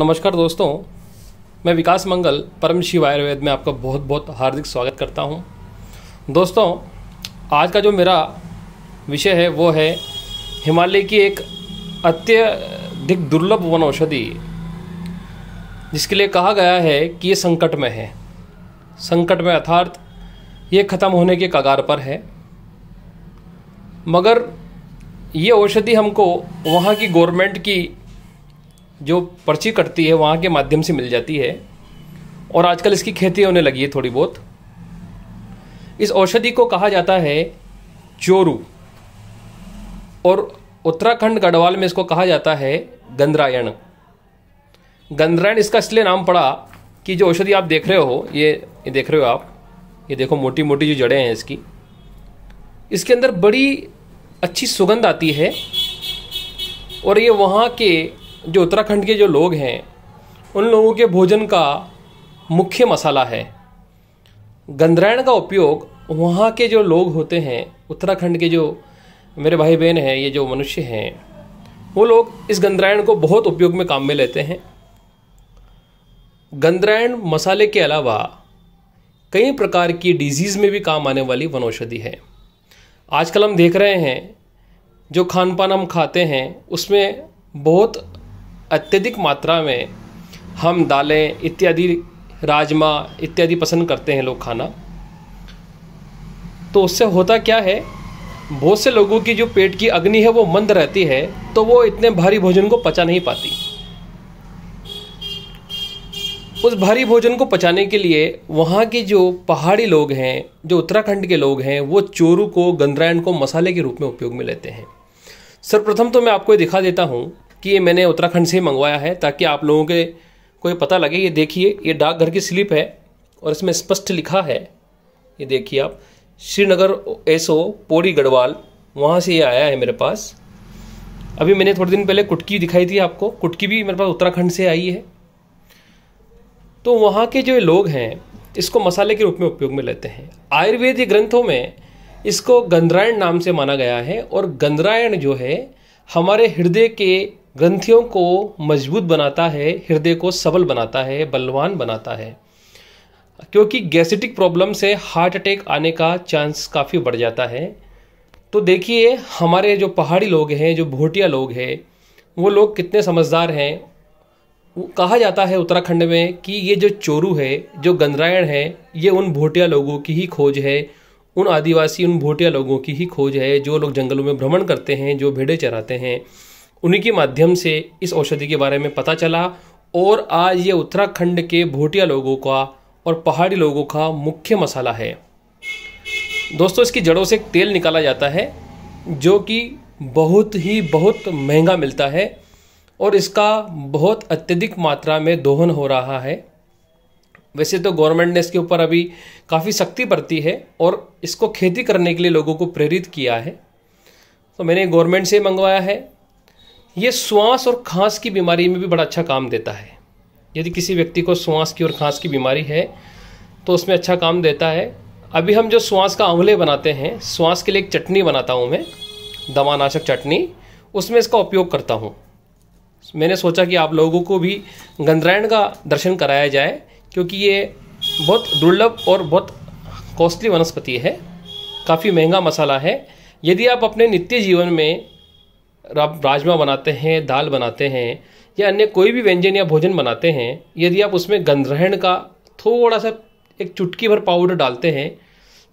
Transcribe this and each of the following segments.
नमस्कार दोस्तों मैं विकास मंगल परम शिव आयुर्वेद में आपका बहुत बहुत हार्दिक स्वागत करता हूं। दोस्तों आज का जो मेरा विषय है वो है हिमालय की एक अत्यधिक दुर्लभ वन औषधि जिसके लिए कहा गया है कि ये संकट में है संकट में अर्थात ये ख़त्म होने के कगार पर है मगर ये औषधि हमको वहाँ की गवर्नमेंट की जो पर्ची कटती है वहाँ के माध्यम से मिल जाती है और आजकल इसकी खेती होने लगी है थोड़ी बहुत इस औषधि को कहा जाता है चोरू और उत्तराखंड गढ़वाल में इसको कहा जाता है गंद्रायण गंद्रायण इसका इसलिए नाम पड़ा कि जो औषधि आप देख रहे हो ये ये देख रहे हो आप ये देखो मोटी मोटी जो जड़ें हैं इसकी इसके अंदर बड़ी अच्छी सुगंध आती है और ये वहाँ के जो उत्तराखंड के जो लोग हैं उन लोगों के भोजन का मुख्य मसाला है गंदरायण का उपयोग वहाँ के जो लोग होते हैं उत्तराखंड के जो मेरे भाई बहन हैं ये जो मनुष्य हैं वो लोग इस गंदरायण को बहुत उपयोग में काम में लेते हैं गंदरायण मसाले के अलावा कई प्रकार की डिजीज़ में भी काम आने वाली वनौषधि है आजकल हम देख रहे हैं जो खान पान हम खाते हैं उसमें बहुत अत्यधिक मात्रा में हम दालें इत्यादि राजमा इत्यादि पसंद करते हैं लोग खाना तो उससे होता क्या है बहुत से लोगों की जो पेट की अग्नि है वो मंद रहती है तो वो इतने भारी भोजन को पचा नहीं पाती उस भारी भोजन को पचाने के लिए वहाँ के जो पहाड़ी लोग हैं जो उत्तराखंड के लोग हैं वो चोरू को गंदरायन को मसाले के रूप में उपयोग में लेते हैं सर्वप्रथम तो मैं आपको दिखा देता हूँ कि ये मैंने उत्तराखंड से मंगवाया है ताकि आप लोगों के को ये पता लगे ये देखिए ये डाकघर की स्लिप है और इसमें स्पष्ट लिखा है ये देखिए आप श्रीनगर एस ओ पौड़ी गढ़वाल वहाँ से ये आया है मेरे पास अभी मैंने थोड़े दिन पहले कुटकी दिखाई थी आपको कुटकी भी मेरे पास उत्तराखंड से आई है तो वहाँ के जो लोग हैं इसको मसाले के रूप में उपयोग में लेते हैं आयुर्वेद ग्रंथों में इसको गंधरायण नाम से माना गया है और गंधरायण जो है हमारे हृदय के ग्रंथियों को मजबूत बनाता है हृदय को सबल बनाता है बलवान बनाता है क्योंकि गैसिटिक प्रॉब्लम से हार्ट अटैक आने का चांस काफ़ी बढ़ जाता है तो देखिए हमारे जो पहाड़ी लोग हैं जो भोटिया लोग हैं वो लोग कितने समझदार हैं कहा जाता है उत्तराखंड में कि ये जो चोरू है जो गंदरायण है ये उन भोटिया लोगों की ही खोज है उन आदिवासी उन भोटिया लोगों की ही खोज है जो लोग जंगलों में भ्रमण करते हैं जो भेड़े चराते हैं उन्हीं के माध्यम से इस औषधि के बारे में पता चला और आज ये उत्तराखंड के भोटिया लोगों का और पहाड़ी लोगों का मुख्य मसाला है दोस्तों इसकी जड़ों से तेल निकाला जाता है जो कि बहुत ही बहुत महंगा मिलता है और इसका बहुत अत्यधिक मात्रा में दोहन हो रहा है वैसे तो गवर्नमेंट ने इसके ऊपर अभी काफ़ी सख्ती बरती है और इसको खेती करने के लिए लोगों को प्रेरित किया है तो मैंने गवर्नमेंट से मंगवाया है ये श्वास और खांस की बीमारी में भी बड़ा अच्छा काम देता है यदि किसी व्यक्ति को श्वास की और खांस की बीमारी है तो उसमें अच्छा काम देता है अभी हम जो श्वास का आंवले बनाते हैं श्वास के लिए एक चटनी बनाता हूँ मैं दवानाशक चटनी उसमें इसका उपयोग करता हूँ मैंने सोचा कि आप लोगों को भी गंदरायण का दर्शन कराया जाए क्योंकि ये बहुत दुर्लभ और बहुत कॉस्टली वनस्पति है काफ़ी महंगा मसाला है यदि आप अपने नित्य जीवन में आप राजमा बनाते हैं दाल बनाते हैं या अन्य कोई भी व्यंजन या भोजन बनाते हैं यदि आप उसमें गंधरहण का थोड़ा सा एक चुटकी भर पाउडर डालते हैं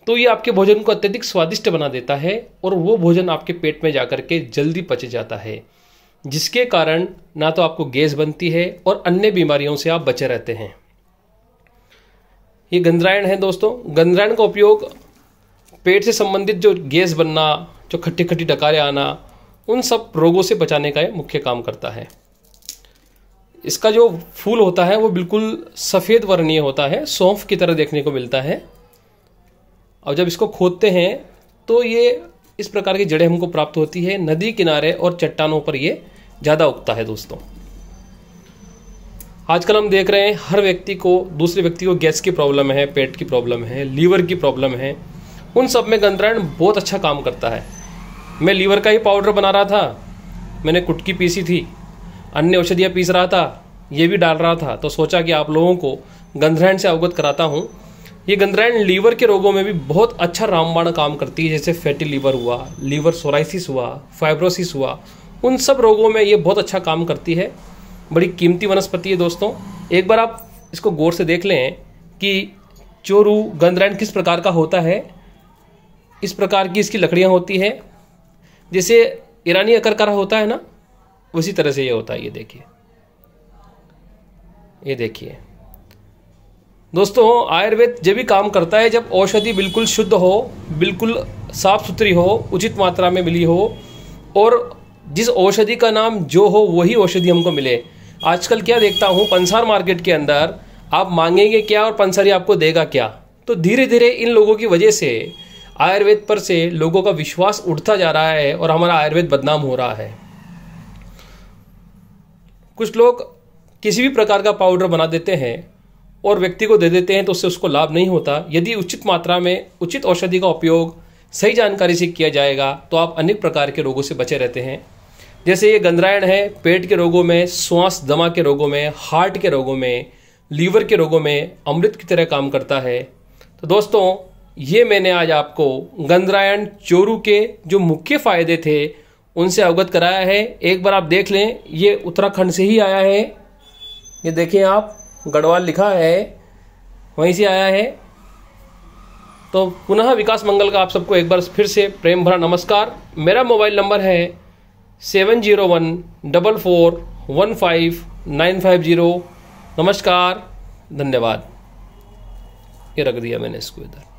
तो ये आपके भोजन को अत्यधिक स्वादिष्ट बना देता है और वो भोजन आपके पेट में जाकर के जल्दी पच जाता है जिसके कारण ना तो आपको गैस बनती है और अन्य बीमारियों से आप बचे रहते हैं ये गंधरायण है दोस्तों गंधरायण का उपयोग पेट से संबंधित जो गैस बनना जो खट्टी खट्टी डकारे आना उन सब रोगों से बचाने का मुख्य काम करता है इसका जो फूल होता है वो बिल्कुल सफ़ेद वर्णीय होता है सौंफ की तरह देखने को मिलता है और जब इसको खोदते हैं तो ये इस प्रकार की जड़ें हमको प्राप्त होती है नदी किनारे और चट्टानों पर ये ज़्यादा उगता है दोस्तों आजकल हम देख रहे हैं हर व्यक्ति को दूसरे व्यक्ति को गैस की प्रॉब्लम है पेट की प्रॉब्लम है लीवर की प्रॉब्लम है उन सब में गंधरायण बहुत अच्छा काम करता है मैं लीवर का ही पाउडर बना रहा था मैंने कुटकी पीसी थी अन्य औषधियाँ पीस रहा था ये भी डाल रहा था तो सोचा कि आप लोगों को गंधरायण से अवगत कराता हूँ ये गंधरायण लीवर के रोगों में भी बहुत अच्छा रामबाण काम करती है जैसे फैटी लीवर हुआ लीवर सोराइसिस हुआ फाइब्रोसिस हुआ उन सब रोगों में ये बहुत अच्छा काम करती है बड़ी कीमती वनस्पति है दोस्तों एक बार आप इसको गौर से देख लें कि चोरू गंधरायण किस प्रकार का होता है इस प्रकार की इसकी लकड़ियाँ होती हैं जैसे ईरानी अकरकार होता है ना उसी तरह से ये होता है ये देखिए ये देखिए दोस्तों आयुर्वेद जब भी काम करता है जब औषधि बिल्कुल शुद्ध हो बिल्कुल साफ सुथरी हो उचित मात्रा में मिली हो और जिस औषधि का नाम जो हो वही औषधि हमको मिले आजकल क्या देखता हूँ पंसार मार्केट के अंदर आप मांगेंगे क्या और पंसारी आपको देगा क्या तो धीरे धीरे इन लोगों की वजह से आयुर्वेद पर से लोगों का विश्वास उठता जा रहा है और हमारा आयुर्वेद बदनाम हो रहा है कुछ लोग किसी भी प्रकार का पाउडर बना देते हैं और व्यक्ति को दे देते हैं तो उससे उसको लाभ नहीं होता यदि उचित मात्रा में उचित औषधि का उपयोग सही जानकारी से किया जाएगा तो आप अनेक प्रकार के रोगों से बचे रहते हैं जैसे ये गंधरायण है पेट के रोगों में श्वास दमा के रोगों में हार्ट के रोगों में लीवर के रोगों में अमृत की तरह काम करता है तो दोस्तों ये मैंने आज आपको गंदरायन चोरू के जो मुख्य फायदे थे उनसे अवगत कराया है एक बार आप देख लें ये उत्तराखंड से ही आया है ये देखें आप गढ़वाल लिखा है वहीं से आया है तो पुनः विकास मंगल का आप सबको एक बार फिर से प्रेम भरा नमस्कार मेरा मोबाइल नंबर है seven zero one double four one five nine five zero नमस्कार धन्यवाद ये रख दिया मैंने इसको इधर